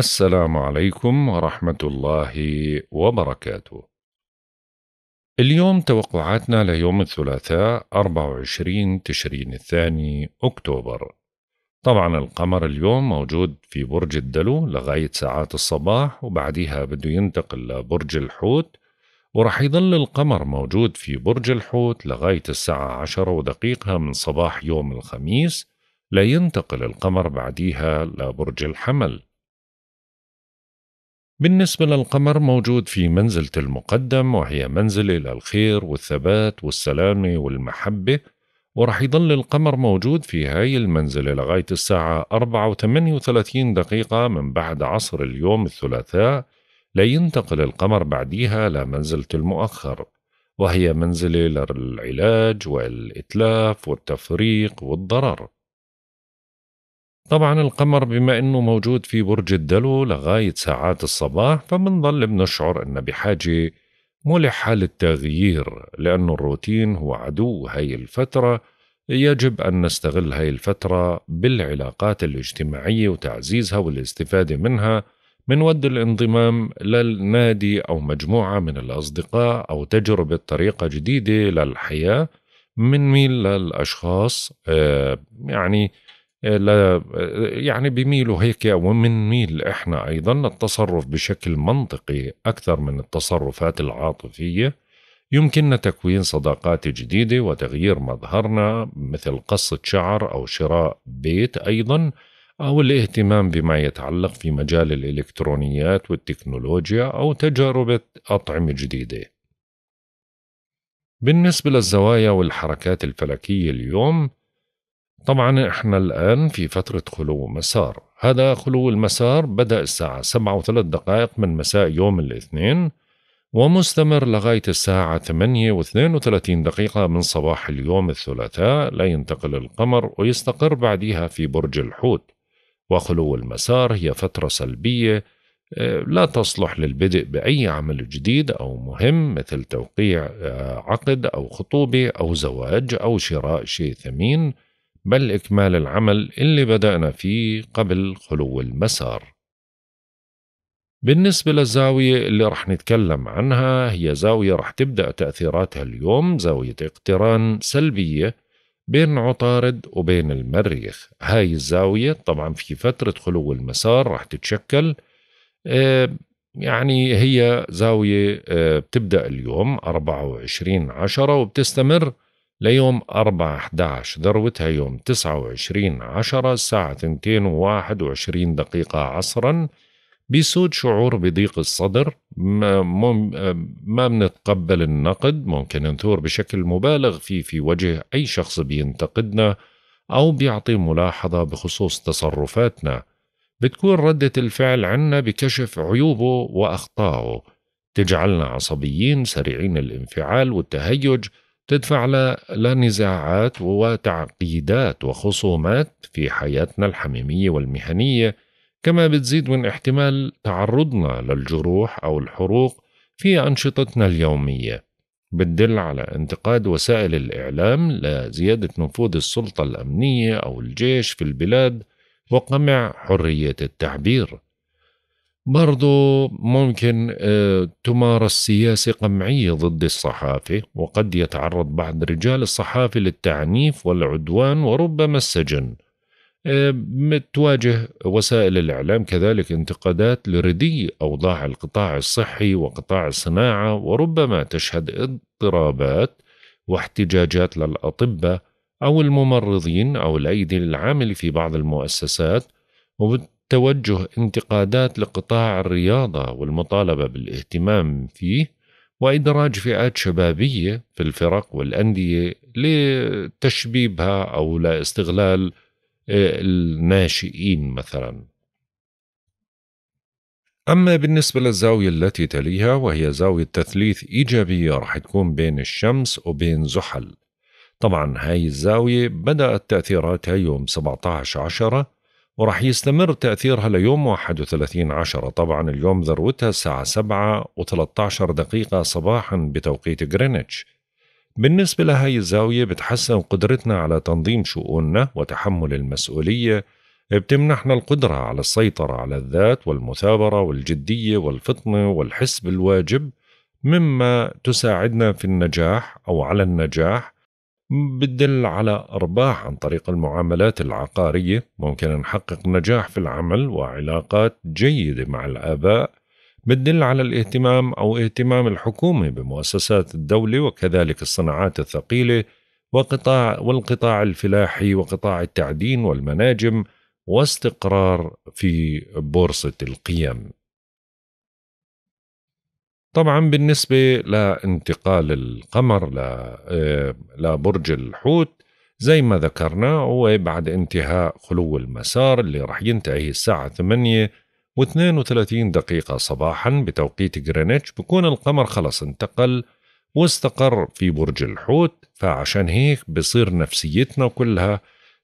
السلام عليكم ورحمة الله وبركاته. اليوم توقعاتنا ليوم الثلاثاء 24 تشرين الثاني أكتوبر. طبعا القمر اليوم موجود في برج الدلو لغاية ساعات الصباح وبعديها بده ينتقل لبرج الحوت ورح يظل القمر موجود في برج الحوت لغاية الساعة عشرة ودقيقة من صباح يوم الخميس لينتقل القمر بعديها لبرج الحمل بالنسبة للقمر موجود في منزلة المقدم وهي منزلة للخير والثبات والسلامة والمحبة ورح يضل القمر موجود في هاي المنزلة لغاية الساعة 4 و دقيقة من بعد عصر اليوم الثلاثاء لينتقل القمر بعديها لمنزلة المؤخر وهي منزلة للعلاج والإتلاف والتفريق والضرر طبعا القمر بما انه موجود في برج الدلو لغايه ساعات الصباح فبنضل بنشعر ان بحاجه ملحه للتغيير لانه الروتين هو عدو هاي الفتره يجب ان نستغل هاي الفتره بالعلاقات الاجتماعيه وتعزيزها والاستفاده منها بنود الانضمام للنادي او مجموعه من الاصدقاء او تجربه طريقه جديده للحياه ميل للاشخاص آه، يعني آه، يعني بيميلوا هيك ومنميل احنا ايضا للتصرف بشكل منطقي اكثر من التصرفات العاطفيه يمكننا تكوين صداقات جديده وتغيير مظهرنا مثل قصه شعر او شراء بيت ايضا او الاهتمام بما يتعلق في مجال الالكترونيات والتكنولوجيا او تجربه اطعمه جديده بالنسبه للزوايا والحركات الفلكيه اليوم طبعا احنا الآن في فترة خلو مسار هذا خلو المسار بدأ الساعة 7 وثلاث دقائق من مساء يوم الاثنين ومستمر لغاية الساعة 8 و 32 دقيقة من صباح اليوم الثلاثاء لا ينتقل القمر ويستقر بعدها في برج الحوت وخلو المسار هي فترة سلبية آه، لا تصلح للبدء بأي عمل جديد أو مهم مثل توقيع آه، عقد أو خطوبة أو زواج أو شراء شيء ثمين بل إكمال العمل اللي بدأنا فيه قبل خلو المسار بالنسبة للزاوية اللي رح نتكلم عنها هي زاوية رح تبدأ تأثيراتها اليوم زاوية اقتران سلبية بين عطارد وبين المريخ هاي الزاوية طبعا في فترة خلو المسار رح تتشكل آه، يعني هي زاوية آه، بتبدأ اليوم 24 عشرة وبتستمر ليوم 4 11 ذروتها يوم 29 10 الساعة 2 21 دقيقة عصرا بيسود شعور بضيق الصدر ما, ما بنتقبل النقد ممكن نثور بشكل مبالغ فيه في وجه أي شخص بينتقدنا أو بيعطي ملاحظة بخصوص تصرفاتنا بتكون ردة الفعل عنا بكشف عيوبه وأخطائه تجعلنا عصبيين سريعين الانفعال والتهيج تدفع لنزاعات وتعقيدات وخصومات في حياتنا الحميمية والمهنية كما بتزيد من احتمال تعرضنا للجروح أو الحروق في أنشطتنا اليومية بتدل على انتقاد وسائل الإعلام لزيادة نفوذ السلطة الأمنية أو الجيش في البلاد وقمع حرية التعبير برضو ممكن آه، تمارس سياسة قمعية ضد الصحافة وقد يتعرض بعض رجال الصحافة للتعنيف والعدوان وربما السجن آه، تواجه وسائل الإعلام كذلك انتقادات لردي أوضاع القطاع الصحي وقطاع الصناعة وربما تشهد اضطرابات واحتجاجات للأطباء أو الممرضين أو الأيدي العامل في بعض المؤسسات توجه انتقادات لقطاع الرياضة والمطالبة بالاهتمام فيه وإدراج فئات شبابية في الفرق والأندية لتشبيبها أو لاستغلال آه، الناشئين مثلا أما بالنسبة للزاوية التي تليها وهي زاوية تثليث إيجابية راح تكون بين الشمس وبين زحل طبعا هاي الزاوية بدأت تأثيراتها يوم 17 عشرة وراح يستمر تأثيرها ليوم 31 عشرة طبعا اليوم ذروتها الساعة 7 و13 دقيقة صباحا بتوقيت غرينتش بالنسبة لهاي الزاوية بتحسن قدرتنا على تنظيم شؤوننا وتحمل المسؤولية بتمنحنا القدرة على السيطرة على الذات والمثابرة والجدية والفطنة والحس بالواجب مما تساعدنا في النجاح أو على النجاح بتدل على أرباح عن طريق المعاملات العقارية ممكن نحقق نجاح في العمل وعلاقات جيدة مع الآباء بتدل على الاهتمام أو اهتمام الحكومة بمؤسسات الدولة وكذلك الصناعات الثقيلة وقطاع والقطاع الفلاحي وقطاع التعدين والمناجم واستقرار في بورصة القيم طبعا بالنسبة لانتقال القمر لبرج آه، الحوت زي ما ذكرنا هو بعد انتهاء خلو المسار اللي رح ينتهي الساعة 8 و32 دقيقة صباحا بتوقيت جرينتش بكون القمر خلص انتقل واستقر في برج الحوت فعشان هيك بصير نفسيتنا كلها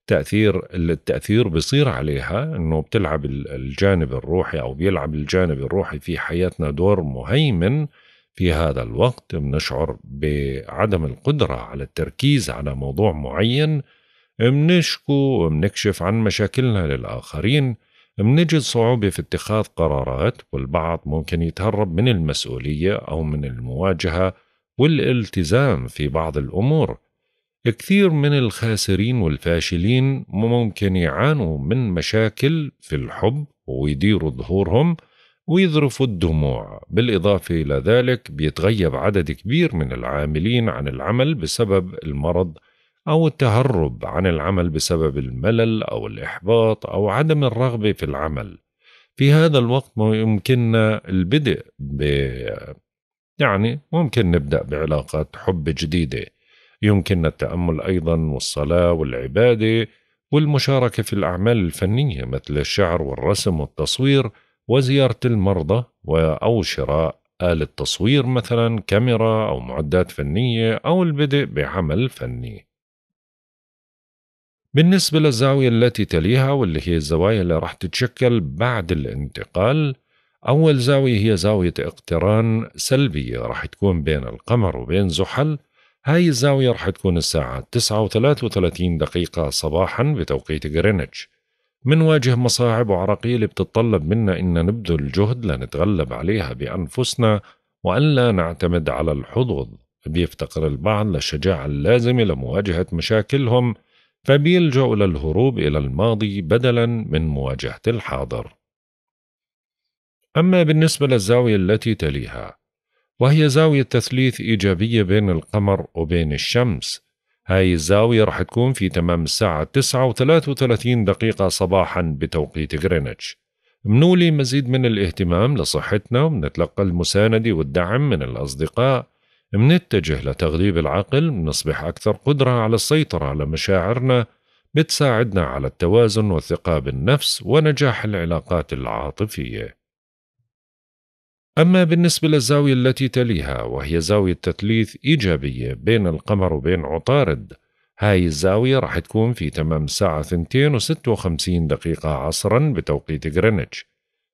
تاثير التاثير بصير عليها انه بتلعب الجانب الروحي او بيلعب الجانب الروحي في حياتنا دور مهيمن في هذا الوقت بنشعر بعدم القدره على التركيز على موضوع معين بنشكو وبنكشف عن مشاكلنا للاخرين بنجد صعوبة في اتخاذ قرارات والبعض ممكن يتهرب من المسؤولية أو من المواجهة والالتزام في بعض الأمور كثير من الخاسرين والفاشلين ممكن يعانوا من مشاكل في الحب ويديروا ظهورهم ويذرفوا الدموع بالإضافة إلى ذلك بيتغيب عدد كبير من العاملين عن العمل بسبب المرض أو التهرب عن العمل بسبب الملل أو الإحباط أو عدم الرغبة في العمل في هذا الوقت يمكننا البدء ب يعني ممكن نبدأ بعلاقات حب جديدة يمكن التأمل أيضا والصلاة والعبادة والمشاركة في الأعمال الفنية مثل الشعر والرسم والتصوير وزيارة المرضى أو شراء آلة تصوير مثلا كاميرا أو معدات فنية أو البدء بعمل فني بالنسبة للزاوية التي تليها واللي هي الزوايا اللي راح تتشكل بعد الانتقال أول زاوية هي زاوية اقتران سلبية راح تكون بين القمر وبين زحل هاي الزاوية رح تكون الساعة 9 و33 دقيقة صباحا بتوقيت غرينتش منواجه مصاعب وعراقيل بتتطلب منا إن نبذل جهد لنتغلب عليها بأنفسنا وألا نعتمد على الحظوظ بيفتقر البعض للشجاعة اللازمة لمواجهة مشاكلهم فبيلجأ للهروب إلى الماضي بدلا من مواجهة الحاضر أما بالنسبة للزاوية التي تليها وهي زاوية تثليث إيجابية بين القمر وبين الشمس هاي الزاوية رح تكون في تمام الساعة 9 و 33 دقيقة صباحا بتوقيت غرينتش منولي مزيد من الاهتمام لصحتنا ومنتلقى المساندة والدعم من الأصدقاء منتجه لتغليب العقل منصبح أكثر قدرة على السيطرة على مشاعرنا بتساعدنا على التوازن والثقة بالنفس ونجاح العلاقات العاطفية أما بالنسبة للزاوية التي تليها وهي زاوية تثليث إيجابية بين القمر وبين عطارد هاي الزاوية راح تكون في تمام الساعة 256 دقيقة عصرا بتوقيت غرينتش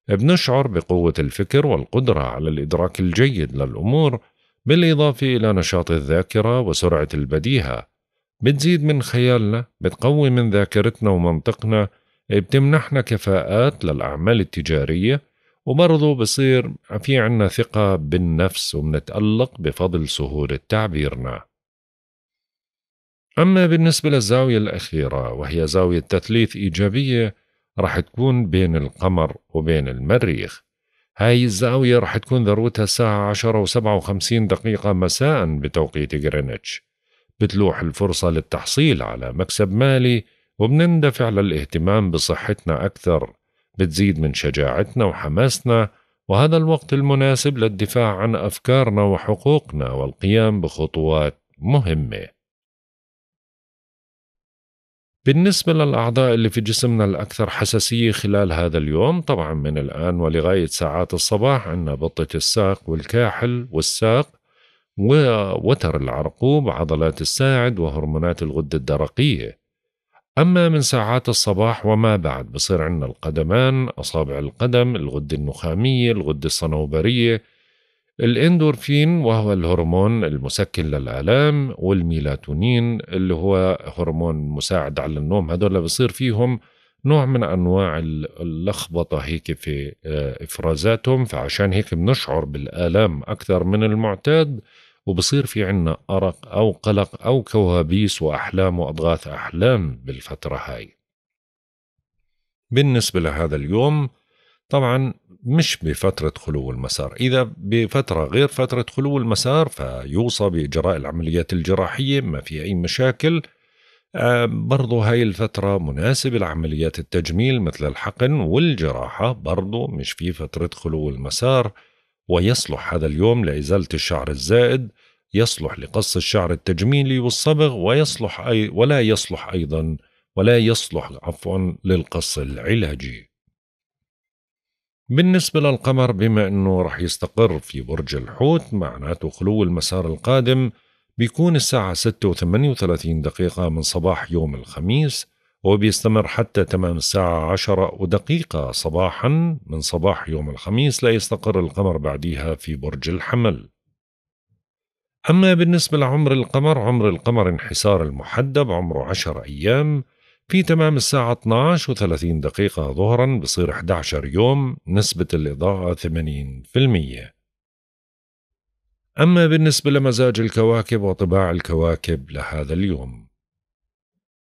بنشعر بقوة الفكر والقدرة على الإدراك الجيد للأمور بالإضافة إلى نشاط الذاكرة وسرعة البديهة بتزيد من خيالنا بتقوي من ذاكرتنا ومنطقنا بتمنحنا كفاءات للأعمال التجارية وبرضه بصير في عنا ثقة بالنفس وبنتألق بفضل سهولة تعبيرنا أما بالنسبة للزاوية الأخيرة وهي زاوية تثليث إيجابية رح تكون بين القمر وبين المريخ هاي الزاوية رح تكون ذروتها الساعة عشرة وسبعة وخمسين دقيقة مساء بتوقيت غرينتش بتلوح الفرصة للتحصيل على مكسب مالي وبنندفع للاهتمام بصحتنا أكثر بتزيد من شجاعتنا وحماسنا وهذا الوقت المناسب للدفاع عن أفكارنا وحقوقنا والقيام بخطوات مهمة. بالنسبة للأعضاء اللي في جسمنا الأكثر حساسية خلال هذا اليوم طبعا من الآن ولغاية ساعات الصباح عندنا بطة الساق والكاحل والساق ووتر العرقوب عضلات الساعد وهرمونات الغدة الدرقية أما من ساعات الصباح وما بعد بصير عندنا القدمان أصابع القدم الغدة النخامية الغدة الصنوبرية الاندورفين وهو الهرمون المسكن للآلام والميلاتونين اللي هو هرمون مساعد على النوم هدول بصير فيهم نوع من أنواع اللخبطة هيك في آه، إفرازاتهم فعشان هيك بنشعر بالآلام أكثر من المعتاد وبصير في عنا أرق أو قلق أو كوابيس وأحلام وأضغاث أحلام بالفترة هاي بالنسبة لهذا اليوم طبعا مش بفترة خلو المسار إذا بفترة غير فترة خلو المسار فيوصى بإجراء العمليات الجراحية ما في أي مشاكل آه، برضو هاي الفترة مناسبة لعمليات التجميل مثل الحقن والجراحة برضو مش في فترة خلو المسار ويصلح هذا اليوم لإزالة الشعر الزائد يصلح لقص الشعر التجميلي والصبغ ويصلح أي ولا يصلح أيضا ولا يصلح عفوا للقص العلاجي بالنسبة للقمر بما أنه رح يستقر في برج الحوت معناته خلو المسار القادم بيكون الساعة 6 و 38 دقيقة من صباح يوم الخميس وبيستمر حتى تمام الساعة عشرة ودقيقة صباحا من صباح يوم الخميس ليستقر القمر بعديها في برج الحمل أما بالنسبة لعمر القمر عمر القمر انحسار المحدب عمره عشر أيام في تمام الساعة 12 و 30 دقيقة ظهرا بصير 11 يوم نسبة الإضاءة 80% أما بالنسبة لمزاج الكواكب وطباع الكواكب لهذا اليوم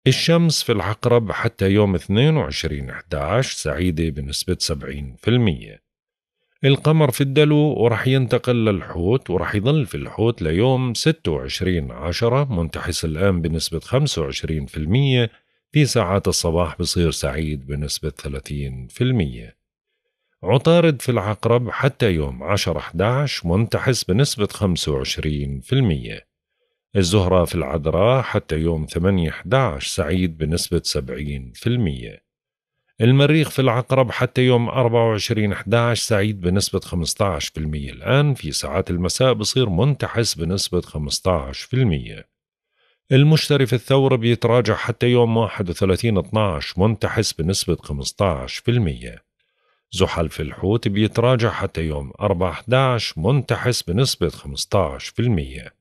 الشمس في العقرب حتى يوم 22 11 سعيدة بنسبة 70% القمر في الدلو ورح ينتقل للحوت ورح يظل في الحوت ليوم 26 10 منتحس الآن بنسبة 25% في ساعات الصباح بصير سعيد بنسبة 30% عطارد في العقرب حتى يوم 10 11 منتحس بنسبة 25% الزهرة في العذراء حتى يوم 8/11 سعيد بنسبة 70% المريخ في العقرب حتى يوم 24/11 سعيد بنسبة 15% الآن في ساعات المساء بصير منتحس بنسبة 15% المشتري في الثور بيتراجع حتى يوم 31/12 منتحس بنسبة 15% زحل في الحوت بيتراجع حتى يوم 4/11 منتحس بنسبة 15%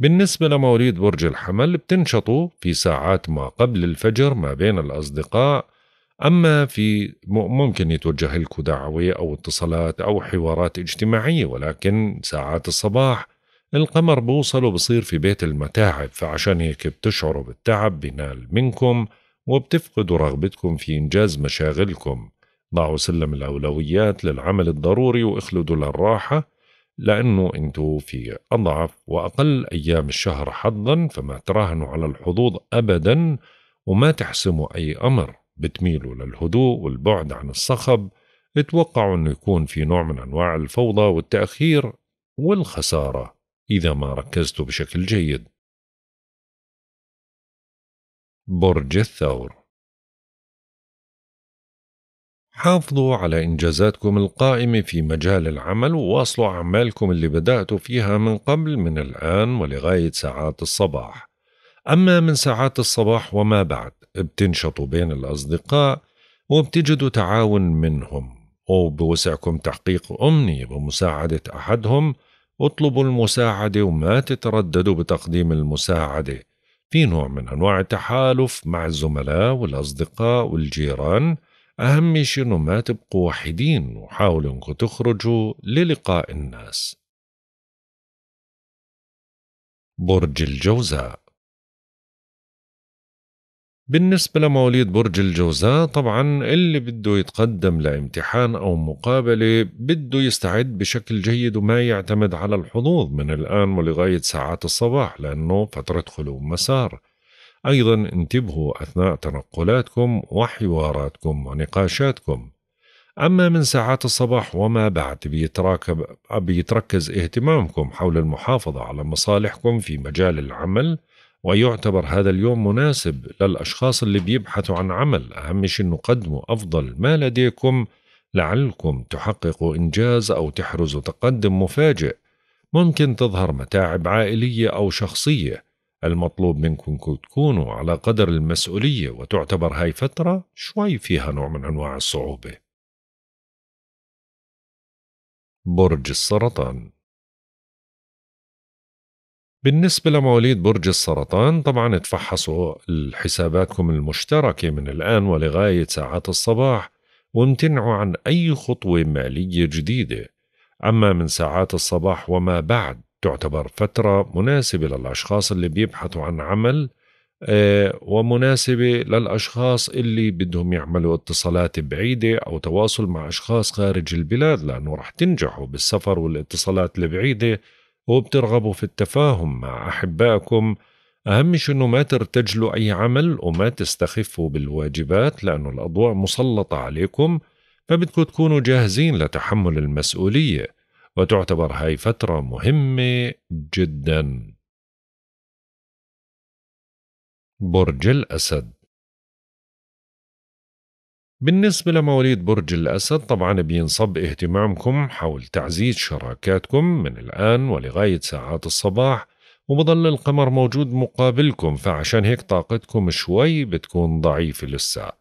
بالنسبة لمواليد برج الحمل بتنشطوا في ساعات ما قبل الفجر ما بين الأصدقاء أما في ممكن يتوجه لكم دعوة أو اتصالات أو حوارات اجتماعية ولكن ساعات الصباح القمر بوصل وبصير في بيت المتاعب فعشان هيك بتشعروا بالتعب بنال منكم وبتفقدوا رغبتكم في إنجاز مشاغلكم ضعوا سلم الأولويات للعمل الضروري واخلدوا للراحة لأنه انتو في أضعف وأقل أيام الشهر حظا فما تراهنوا على الحظوظ أبدا وما تحسموا أي أمر بتميلوا للهدوء والبعد عن الصخب اتوقعوا أنه يكون في نوع من أنواع الفوضى والتأخير والخسارة إذا ما ركزتوا بشكل جيد برج الثور حافظوا على إنجازاتكم القائمة في مجال العمل وواصلوا أعمالكم اللي بدأتوا فيها من قبل من الآن ولغاية ساعات الصباح أما من ساعات الصباح وما بعد بتنشطوا بين الأصدقاء وبتجدوا تعاون منهم وبوسعكم تحقيق أمنية بمساعدة أحدهم اطلبوا المساعدة وما تترددوا بتقديم المساعدة في نوع من أنواع التحالف مع الزملاء والأصدقاء والجيران أهم شي إنه ما تبقوا وحيدين وحاولوا إنكم تخرجوا للقاء الناس برج الجوزاء بالنسبة لمواليد برج الجوزاء طبعا اللي بده يتقدم لامتحان أو مقابلة بده يستعد بشكل جيد وما يعتمد على الحظوظ من الآن ولغاية ساعات الصباح لأنه فترة خلو مسار أيضا انتبهوا أثناء تنقلاتكم وحواراتكم ونقاشاتكم أما من ساعات الصباح وما بعد بيتراكب بيتركز اهتمامكم حول المحافظة على مصالحكم في مجال العمل ويعتبر هذا اليوم مناسب للأشخاص اللي بيبحثوا عن عمل أهم شيء قدموا أفضل ما لديكم لعلكم تحققوا إنجاز أو تحرزوا تقدم مفاجئ ممكن تظهر متاعب عائلية أو شخصية المطلوب منكم تكونوا على قدر المسؤولية وتعتبر هاي فترة شوي فيها نوع من أنواع الصعوبة برج السرطان بالنسبة لمواليد برج السرطان طبعا تفحصوا حساباتكم المشتركة من الآن ولغاية ساعات الصباح وامتنعوا عن أي خطوة مالية جديدة أما من ساعات الصباح وما بعد تعتبر فترة مناسبة للأشخاص اللي بيبحثوا عن عمل آه، ومناسبة للأشخاص اللي بدهم يعملوا اتصالات بعيدة أو تواصل مع أشخاص خارج البلاد لأنه رح تنجحوا بالسفر والاتصالات البعيدة وبترغبوا في التفاهم مع أحبائكم أهم شيء أنه ما ترتجلوا أي عمل وما تستخفوا بالواجبات لأنه الأضواء مسلطة عليكم فبدكم تكونوا جاهزين لتحمل المسؤولية وتعتبر هاي فترة مهمة جدا برج الأسد بالنسبة لمواليد برج الأسد طبعا بينصب اهتمامكم حول تعزيز شراكاتكم من الآن ولغاية ساعات الصباح وبضل القمر موجود مقابلكم فعشان هيك طاقتكم شوي بتكون ضعيفة لسا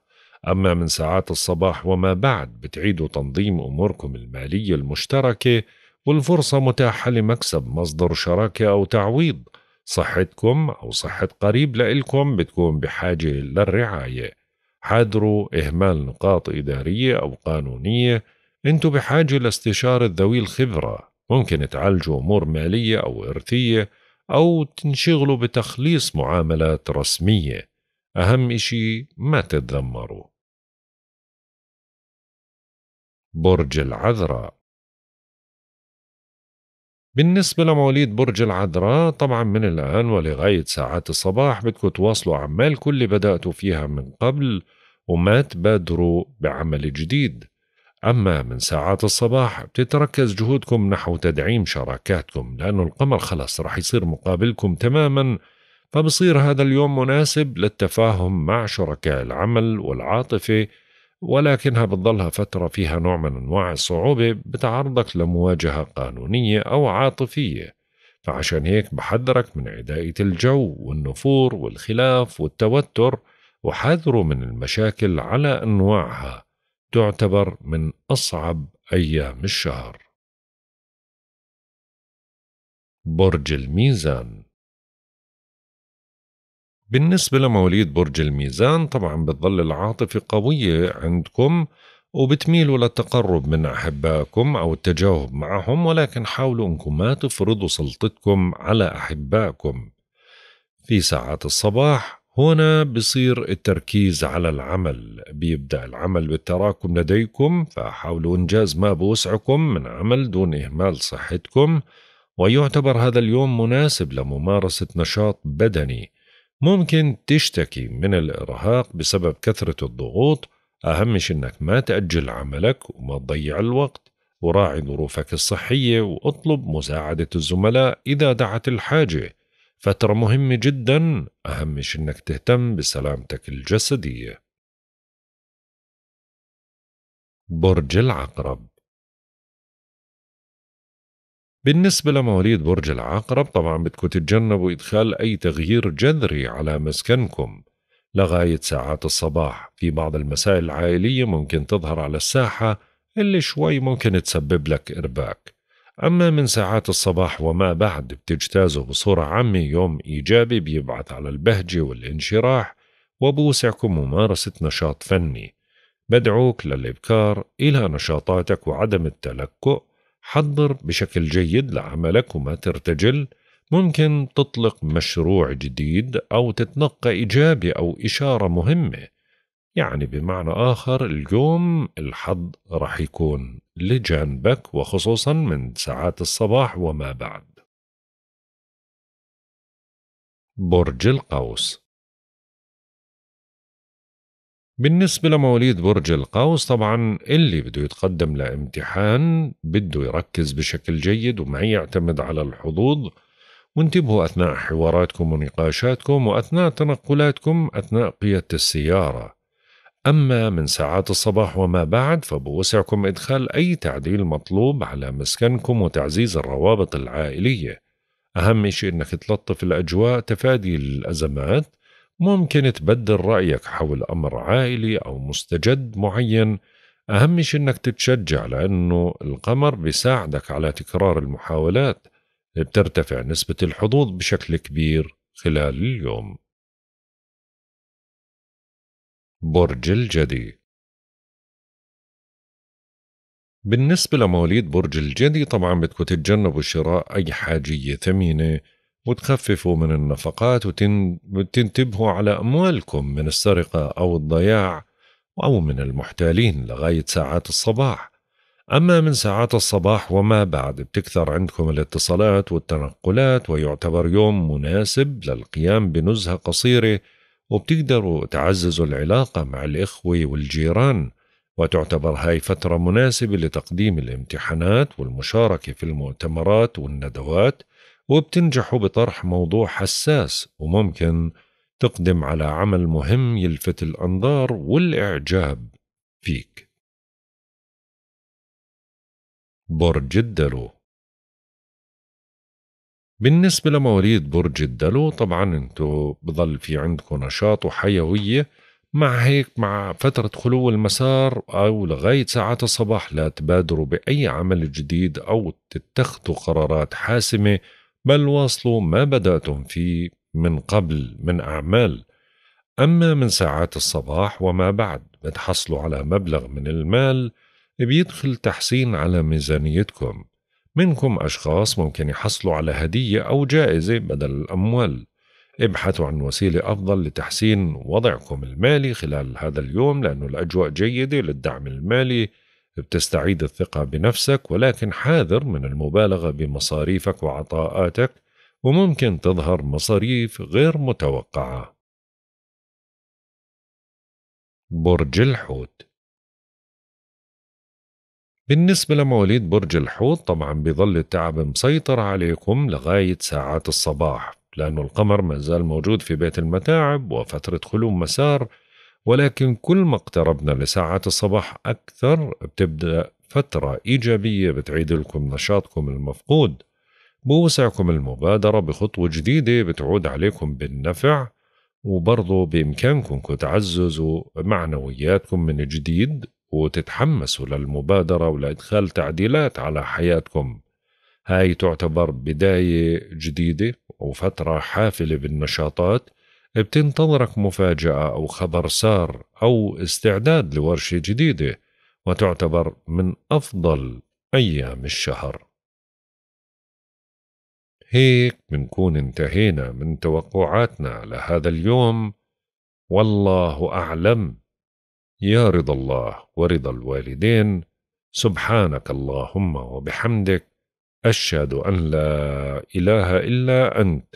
أما من ساعات الصباح وما بعد بتعيدوا تنظيم أموركم المالية المشتركة والفرصة متاحة لمكسب مصدر شراكة أو تعويض صحتكم أو صحة قريب لإلكم بتكون بحاجة للرعاية حذروا إهمال نقاط إدارية أو قانونية أنتوا بحاجة لاستشارة ذوي الخبرة ممكن تعالجوا أمور مالية أو إرثية أو تنشغلوا بتخليص معاملات رسمية أهم إشي ما تتذمروا برج العذراء بالنسبة لمواليد برج العذراء طبعا من الآن ولغاية ساعات الصباح بدكم تواصلوا أعمالكم اللي بدأتوا فيها من قبل وما تبادروا بعمل جديد أما من ساعات الصباح بتتركز جهودكم نحو تدعيم شراكاتكم لأنه القمر خلص رح يصير مقابلكم تماما فبصير هذا اليوم مناسب للتفاهم مع شركاء العمل والعاطفة ولكنها بتضلها فترة فيها نوع من أنواع الصعوبة بتعرضك لمواجهة قانونية أو عاطفية فعشان هيك بحذرك من عداية الجو والنفور والخلاف والتوتر وحذروا من المشاكل على أنواعها تعتبر من أصعب أيام الشهر برج الميزان بالنسبة لمواليد برج الميزان طبعا بتظل العاطفة قوية عندكم وبتميلوا للتقرب من أحبائكم أو التجاوب معهم ولكن حاولوا أنكم ما تفرضوا سلطتكم على أحبائكم في ساعات الصباح هنا بصير التركيز على العمل بيبدأ العمل بالتراكم لديكم فحاولوا إنجاز ما بوسعكم من عمل دون إهمال صحتكم ويعتبر هذا اليوم مناسب لممارسة نشاط بدني ممكن تشتكي من الإرهاق بسبب كثرة الضغوط أهم شيء إنك ما تأجل عملك وما تضيع الوقت وراعي ظروفك الصحية واطلب مساعدة الزملاء إذا دعت الحاجة فترة مهمة جدا أهم شيء إنك تهتم بسلامتك الجسدية برج العقرب بالنسبة لمواليد برج العقرب طبعا بدكم تتجنبوا إدخال أي تغيير جذري على مسكنكم لغاية ساعات الصباح في بعض المسائل العائلية ممكن تظهر على الساحة اللي شوي ممكن تسبب لك إرباك أما من ساعات الصباح وما بعد بتجتازوا بصورة عامة يوم إيجابي بيبعث على البهجة والانشراح وبوسعكم ممارسة نشاط فني بدعوك للإبكار إلى نشاطاتك وعدم التلكؤ حضر بشكل جيد لعملك وما ترتجل ممكن تطلق مشروع جديد أو تتنقى إجابة أو إشارة مهمة يعني بمعنى آخر اليوم الحظ رح يكون لجانبك وخصوصا من ساعات الصباح وما بعد برج القوس بالنسبة لمواليد برج القوس طبعا اللي بده يتقدم لامتحان بده يركز بشكل جيد وما يعتمد على الحظوظ وانتبهوا أثناء حواراتكم ونقاشاتكم وأثناء تنقلاتكم أثناء قيادة السيارة أما من ساعات الصباح وما بعد فبوسعكم إدخال أي تعديل مطلوب على مسكنكم وتعزيز الروابط العائلية أهم شيء أنك تلطف الأجواء تفادي الأزمات ممكن تبدل رأيك حول أمر عائلي أو مستجد معين أهم شيء إنك تتشجع لأنه القمر بيساعدك على تكرار المحاولات بترتفع نسبة الحظوظ بشكل كبير خلال اليوم برج الجدي بالنسبة لمواليد برج الجدي طبعا بدكم تتجنبوا شراء أي حاجية ثمينة وتخففوا من النفقات وتنتبهوا على أموالكم من السرقة أو الضياع أو من المحتالين لغاية ساعات الصباح أما من ساعات الصباح وما بعد بتكثر عندكم الاتصالات والتنقلات ويعتبر يوم مناسب للقيام بنزهة قصيرة وبتقدروا تعززوا العلاقة مع الإخوة والجيران وتعتبر هاي فترة مناسبة لتقديم الامتحانات والمشاركة في المؤتمرات والندوات وبتنجحوا بطرح موضوع حساس وممكن تقدم على عمل مهم يلفت الأنظار والإعجاب فيك برج الدلو بالنسبة لمواليد برج الدلو طبعا انتو بضل في عندكم نشاط وحيوية مع هيك مع فترة خلو المسار أو لغاية ساعات الصباح لا تبادروا بأي عمل جديد أو تتخذوا قرارات حاسمة بل واصلوا ما بداتم فيه من قبل من اعمال اما من ساعات الصباح وما بعد بتحصلوا على مبلغ من المال بيدخل تحسين على ميزانيتكم منكم أشخاص ممكن يحصلوا على هدية أو جائزة بدل الأموال ابحثوا عن وسيلة أفضل لتحسين وضعكم المالي خلال هذا اليوم لأنه الأجواء جيدة للدعم المالي بتستعيد الثقة بنفسك ولكن حاذر من المبالغة بمصاريفك وعطاءاتك وممكن تظهر مصاريف غير متوقعة برج الحوت بالنسبة لمواليد برج الحوت طبعا بيظل التعب مسيطر عليكم لغاية ساعات الصباح لأنه القمر ما زال موجود في بيت المتاعب وفترة خلو مسار ولكن كل ما اقتربنا لساعات الصباح أكثر بتبدأ فترة إيجابية بتعيد لكم نشاطكم المفقود بوسعكم المبادرة بخطوة جديدة بتعود عليكم بالنفع وبرضه بإمكانكم تعززوا معنوياتكم من جديد وتتحمسوا للمبادرة ولإدخال تعديلات على حياتكم هاي تعتبر بداية جديدة وفترة حافلة بالنشاطات بتنتظرك مفاجأة أو خبر سار أو استعداد لورشة جديدة وتعتبر من أفضل أيام الشهر هيك بنكون انتهينا من توقعاتنا لهذا اليوم والله أعلم يا رضا الله ورضا الوالدين سبحانك اللهم وبحمدك أشهد أن لا إله إلا أنت